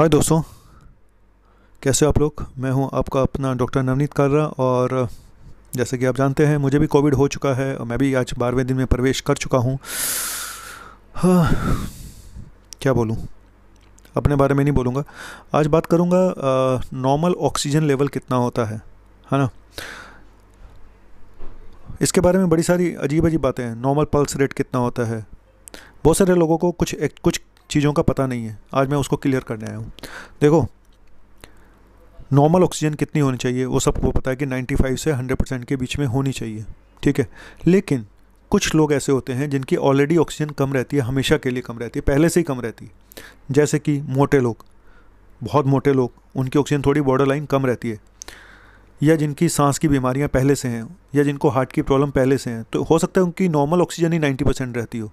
हाय दोस्तों कैसे आप लोग मैं हूं आपका अपना डॉक्टर नवनीत कार्रा और जैसे कि आप जानते हैं मुझे भी कोविड हो चुका है और मैं भी आज बारहवें दिन में प्रवेश कर चुका हूं हाँ, क्या बोलूं अपने बारे में नहीं बोलूँगा आज बात करूँगा नॉर्मल ऑक्सीजन लेवल कितना होता है है ना इसके बारे में बड़ी सारी अजीब अजीब बातें हैं नॉर्मल पल्स रेट कितना होता है बहुत सारे लोगों को कुछ कुछ चीज़ों का पता नहीं है आज मैं उसको क्लियर करने आया हूँ देखो नॉर्मल ऑक्सीजन कितनी होनी चाहिए वो सबको पता है कि 95 से 100 परसेंट के बीच में होनी चाहिए ठीक है लेकिन कुछ लोग ऐसे होते हैं जिनकी ऑलरेडी ऑक्सीजन कम रहती है हमेशा के लिए कम रहती है पहले से ही कम रहती है जैसे कि मोटे लोग बहुत मोटे लोग उनकी ऑक्सीजन थोड़ी बॉर्डर लाइन कम रहती है या जिनकी सांस की बीमारियां पहले से हैं या जिनको हार्ट की प्रॉब्लम पहले से हैं तो हो सकता है उनकी नॉर्मल ऑक्सीजन ही 90 परसेंट रहती हो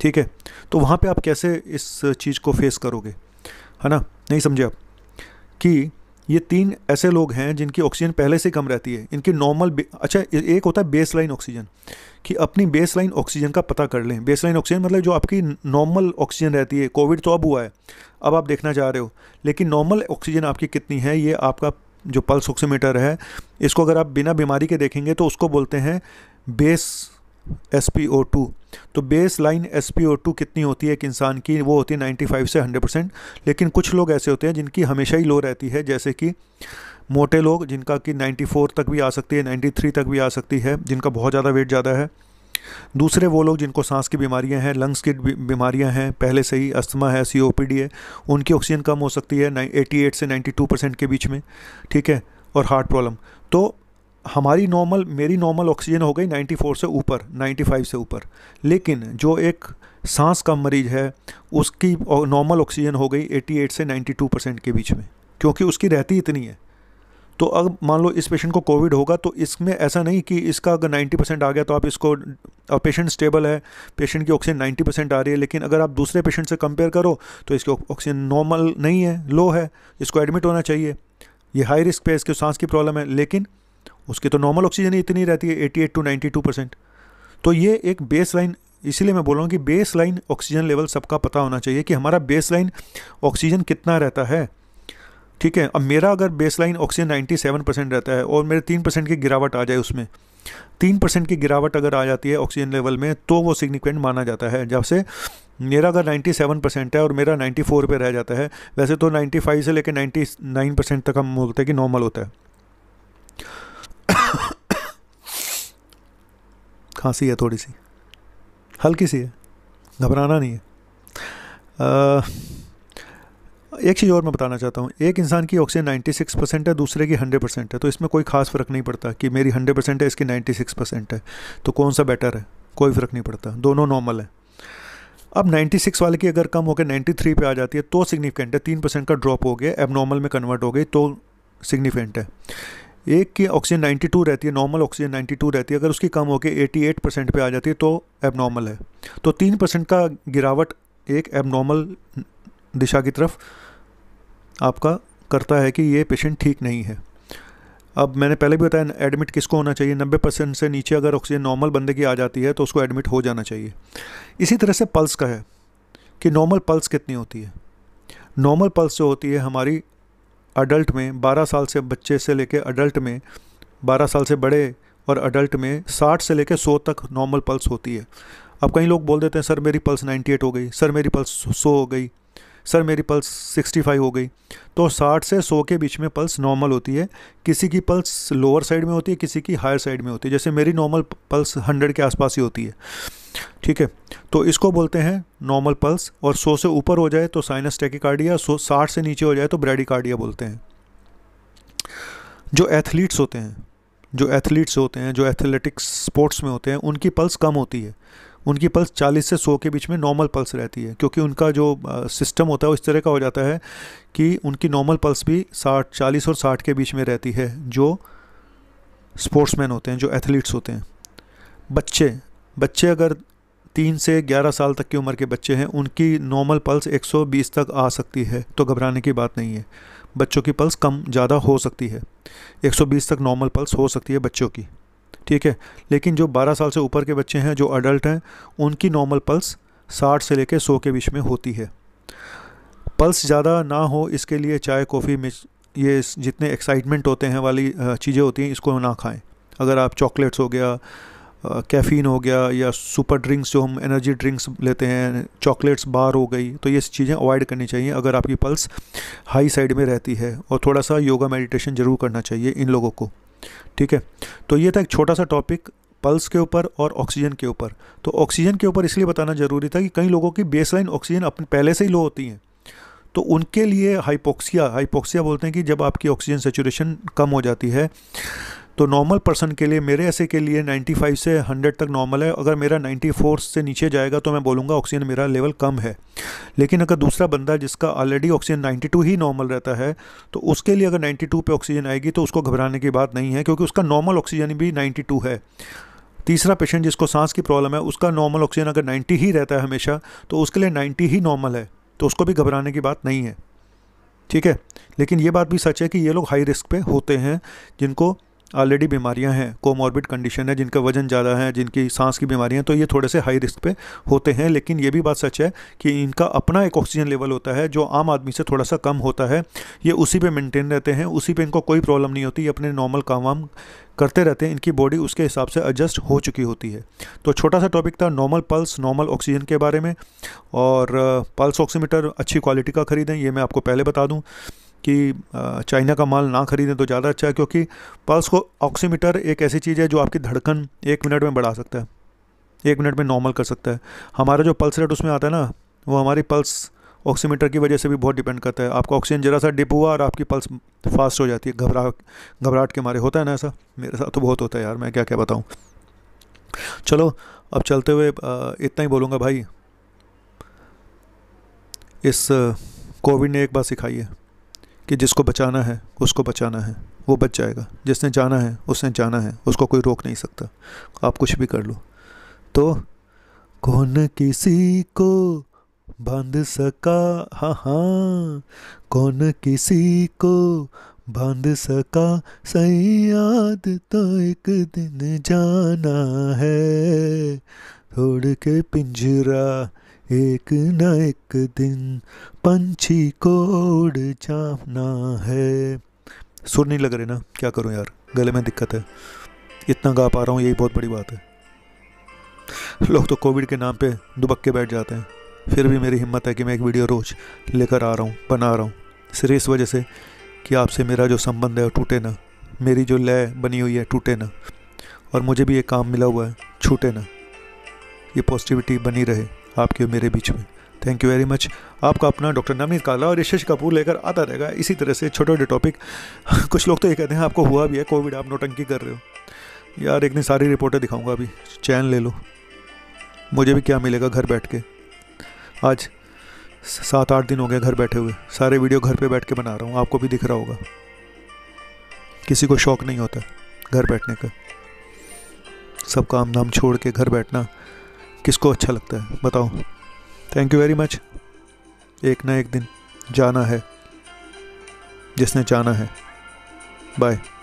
ठीक है तो वहाँ पे आप कैसे इस चीज़ को फेस करोगे है ना नहीं समझे आप कि ये तीन ऐसे लोग हैं जिनकी ऑक्सीजन पहले से कम रहती है इनकी नॉर्मल अच्छा एक होता है बेस लाइन ऑक्सीजन कि अपनी बेस लाइन ऑक्सीजन का पता कर लें बेस लाइन ऑक्सीजन मतलब जो आपकी नॉर्मल ऑक्सीजन रहती है कोविड तो अब हुआ है अब आप देखना चाह रहे हो लेकिन नॉर्मल ऑक्सीजन आपकी कितनी है ये आपका जो पल्स ऑक्सीमीटर है इसको अगर आप बिना बीमारी के देखेंगे तो उसको बोलते हैं base S P O two तो base line S P O two कितनी होती है एक इंसान की वो होती है नाइन्टी फाइव से हंड्रेड परसेंट लेकिन कुछ लोग ऐसे होते हैं जिनकी हमेशा ही लो रहती है जैसे कि मोटे लोग जिनका कि नाइन्टी फोर तक भी आ सकती है नाइन्टी थ्री तक भी आ सकती है जिनका बहुत ज़्यादा वेट ज़्यादा है दूसरे वो लोग जिनको सांस की बीमारियां हैं लंग्स की बीमारियां हैं पहले से ही अस्थमा है सी है उनकी ऑक्सीजन कम हो सकती है एटी एट से नाइन्टी टू परसेंट के बीच में ठीक है और हार्ट प्रॉब्लम तो हमारी नॉर्मल मेरी नॉर्मल ऑक्सीजन हो गई 94 से ऊपर 95 से ऊपर लेकिन जो एक सांस का मरीज है उसकी नॉर्मल ऑक्सीजन हो गई 88 से 92 परसेंट के बीच में क्योंकि उसकी रहती इतनी है तो अब मान लो इस पेशेंट को कोविड होगा तो इसमें ऐसा नहीं कि इसका अगर नाइन्टी परसेंट आ गया तो आप इसको पेशेंट स्टेबल है पेशेंट की ऑक्सीजन नाइन्टी परसेंट आ रही है लेकिन अगर आप दूसरे पेशेंट से कंपेयर करो तो इसकी ऑक्सीजन नॉर्मल नहीं है लो है इसको एडमिट होना चाहिए ये हाई रिस्क पे इसके सांस की प्रॉब्लम है लेकिन उसकी तो नॉर्मल ऑक्सीजन ही इतनी रहती है 88 टू नाइन्टी परसेंट तो ये एक बेस लाइन इसीलिए मैं बोल रहा हूँ कि बेस लाइन ऑक्सीजन लेवल सबका पता होना चाहिए कि हमारा बेस लाइन ऑक्सीजन कितना रहता है ठीक है अब मेरा अगर बेस लाइन ऑक्सीजन 97 परसेंट रहता है और मेरे तीन परसेंट की गिरावट आ जाए उसमें तीन परसेंट की गिरावट अगर आ जाती है ऑक्सीजन लेवल में तो वो सिग्निफिकेंट माना जाता है जब से मेरा अगर 97 परसेंट है और मेरा 94 पे रह जाता है वैसे तो 95 से लेकर 99 परसेंट तक हम बोलते हैं कि नॉर्मल होता है खांसी है थोड़ी सी हल्की सी है घबराना नहीं है आ, एक चीज़ और मैं बताना चाहता हूँ एक इंसान की ऑक्सीजन 96 परसेंट है दूसरे की 100 परसेंट है तो इसमें कोई खास फ़र्क नहीं पड़ता कि मेरी 100 परसेंट है इसकी 96 परसेंट है तो कौन सा बेटर है कोई फ़र्क नहीं पड़ता दोनों नॉर्मल है अब 96 वाले की अगर कम होकर 93 पे आ जाती है तो सिग्निफिकेंट है तीन परसेंट का ड्रॉप हो गया एबनॉर्मल में कन्वर्ट हो गई तो सिग्निफिकेंट है एक की ऑक्सीजन 92 रहती है नॉर्मल ऑक्सीजन 92 रहती है अगर उसकी कम होकर 88 परसेंट पर आ जाती है तो एबनॉर्मल है तो तीन परसेंट का गिरावट एक एबनॉर्मल दिशा की तरफ आपका करता है कि ये पेशेंट ठीक नहीं है अब मैंने पहले भी बताया एडमिट किसको होना चाहिए नब्बे परसेंट से नीचे अगर ऑक्सीजन नॉर्मल बंदे की आ जाती है तो उसको एडमिट हो जाना चाहिए इसी तरह से पल्स का है कि नॉर्मल पल्स कितनी होती है नॉर्मल पल्स जो होती है हमारी अडल्ट में 12 साल से बच्चे से लेकर अडल्ट में 12 साल से बड़े और अडल्ट में 60 से लेकर 100 तक नॉर्मल पल्स होती है अब कई लोग बोल देते हैं सर मेरी पल्स 98 हो गई सर मेरी पल्स 100 हो गई सर मेरी पल्स 65 हो गई तो 60 से 100 के बीच में पल्स नॉर्मल होती है किसी की पल्स लोअर साइड में होती है किसी की हायर साइड में होती है जैसे मेरी नॉर्मल पल्स 100 के आसपास ही होती है ठीक है तो इसको बोलते हैं नॉर्मल पल्स और सौ से ऊपर हो जाए तो साइनस टेकिकार्डिया सो साठ से नीचे हो जाए तो ब्रेडिकार्डिया बोलते हैं जो एथलीट्स होते हैं जो एथलीट्स होते हैं जो एथलेटिक्स स्पोर्ट्स में होते हैं उनकी पल्स कम होती है उनकी पल्स 40 से 100 के बीच में नॉर्मल पल्स रहती है क्योंकि उनका जो सिस्टम होता है वो इस तरह का हो जाता है कि उनकी नॉर्मल पल्स भी 60 40 और 60 के बीच में रहती है जो स्पोर्ट्समैन होते हैं जो एथलीट्स होते हैं बच्चे बच्चे अगर तीन से ग्यारह साल तक की उम्र के बच्चे हैं उनकी नॉर्मल पल्स एक सौ बीस तक आ सकती है तो घबराने की बात नहीं है बच्चों की पल्स कम ज़्यादा हो सकती है एक सौ बीस तक नॉर्मल पल्स हो सकती है बच्चों की ठीक है लेकिन जो बारह साल से ऊपर के बच्चे हैं जो अडल्ट हैं उनकी नॉर्मल पल्स साठ से लेकर सौ के बीच में होती है पल्स ज़्यादा ना हो इसके लिए चाय कॉफ़ी मिर्च ये जितने एक्साइटमेंट होते हैं वाली चीज़ें होती हैं इसको ना खाएं अगर आप चॉकलेट्स हो गया कैफ़ीन हो गया या सुपर ड्रिंक्स जो हम एनर्जी ड्रिंक्स लेते हैं चॉकलेट्स बार हो गई तो ये चीज़ें अवॉइड करनी चाहिए अगर आपकी पल्स हाई साइड में रहती है और थोड़ा सा योगा मेडिटेशन ज़रूर करना चाहिए इन लोगों को ठीक है तो ये था एक छोटा सा टॉपिक पल्स के ऊपर और ऑक्सीजन के ऊपर तो ऑक्सीजन के ऊपर इसलिए बताना ज़रूरी था कि कई लोगों की बेसलाइन ऑक्सीजन अपने पहले से ही लो होती हैं तो उनके लिए हाइपोक्सिया हाइपोक्सिया बोलते हैं कि जब आपकी ऑक्सीजन सेचुरेशन कम हो जाती है तो नॉर्मल पर्सन के लिए मेरे ऐसे के लिए 95 से 100 तक नॉर्मल है अगर मेरा 94 से नीचे जाएगा तो मैं बोलूँगा ऑक्सीजन मेरा लेवल कम है लेकिन अगर दूसरा बंदा जिसका ऑलरेडी ऑक्सीजन 92 ही नॉर्मल रहता है तो उसके लिए अगर 92 पे ऑक्सीजन आएगी तो उसको घबराने की बात नहीं है क्योंकि उसका नॉर्मल ऑक्सीजन भी नाइन्टी है तीसरा पेशेंट जिसको सांस की प्रॉब्लम है उसका नॉर्मल ऑक्सीजन अगर नाइन्टी ही रहता है हमेशा तो उसके लिए नाइन्टी ही नॉर्मल है तो उसको भी घबराने की बात नहीं है ठीक है लेकिन ये बात भी सच है कि ये लोग हाई रिस्क पे होते हैं जिनको ऑलरेडी बीमारियां हैं कोमॉर्बिड कंडीशन है जिनका वजन ज़्यादा है जिनकी सांस की बीमारियां तो ये थोड़े से हाई रिस्क पे होते हैं लेकिन ये भी बात सच है कि इनका अपना एक ऑक्सीजन लेवल होता है जो आम आदमी से थोड़ा सा कम होता है ये उसी पे मेंटेन रहते हैं उसी पे इनको कोई प्रॉब्लम नहीं होती ये अपने नॉर्मल काम वाम करते रहते हैं इनकी बॉडी उसके हिसाब से एडजस्ट हो चुकी होती है तो छोटा सा टॉपिक था नॉर्मल पल्स नॉर्मल ऑक्सीजन के बारे में और पल्स ऑक्सीमीटर अच्छी क्वालिटी का ख़रीदें ये मैं आपको पहले बता दूँ कि चाइना का माल ना ख़रीदें तो ज़्यादा अच्छा है क्योंकि पल्स को ऑक्सीमीटर एक ऐसी चीज़ है जो आपकी धड़कन एक मिनट में बढ़ा सकता है एक मिनट में नॉर्मल कर सकता है हमारा जो पल्स रेट उसमें आता है ना वो हमारी पल्स ऑक्सीमीटर की वजह से भी बहुत डिपेंड करता है आपका ऑक्सीजन ज़रा सा डिप हुआ और आपकी पल्स फास्ट हो जाती है घबरा घबराहट के मारे होता है ना ऐसा मेरे साथ तो बहुत होता है यार मैं क्या क्या बताऊँ चलो अब चलते हुए इतना ही बोलूँगा भाई इस कोविड ने एक बार सिखाई है कि जिसको बचाना है उसको बचाना है वो बच जाएगा जिसने जाना है उसने जाना है उसको कोई रोक नहीं सकता आप कुछ भी कर लो तो कौन किसी को बांध सका हाँ हाँ कौन किसी को बांध सका सही याद तो एक दिन जाना है छोड़ के पिंजरा एक न एक दिन पंछी को उड़ जाना है सुर नहीं लग रहे ना क्या करूं यार गले में दिक्कत है इतना गा पा रहा हूँ यही बहुत बड़ी बात है लोग तो कोविड के नाम पे दुबक के बैठ जाते हैं फिर भी मेरी हिम्मत है कि मैं एक वीडियो रोज लेकर आ रहा हूँ बना रहा हूँ सिर्फ इस वजह से कि आपसे मेरा जो संबंध है वो टूटे ना मेरी जो लय बनी हुई है टूटे ना और मुझे भी ये काम मिला हुआ है छूटे ना ये पॉजिटिविटी बनी रहे आपके और मेरे बीच में थैंक यू वेरी मच आपका अपना डॉक्टर नवनीत काला और यशश कपूर लेकर आता रहेगा इसी तरह से छोटे छोटे टॉपिक कुछ लोग तो ये कहते हैं आपको हुआ भी है कोविड आप नोटंकी कर रहे हो यार एक दिन सारी रिपोर्टें दिखाऊंगा अभी चैन ले लो मुझे भी क्या मिलेगा घर बैठ के आज सात आठ दिन हो गए घर बैठे हुए सारे वीडियो घर पे बैठ के बना रहा हूँ आपको भी दिख रहा होगा किसी को शौक नहीं होता घर बैठने का सब काम धाम छोड़ के घर बैठना किसको अच्छा लगता है बताओ थैंक यू वेरी मच एक ना एक दिन जाना है जिसने जाना है बाय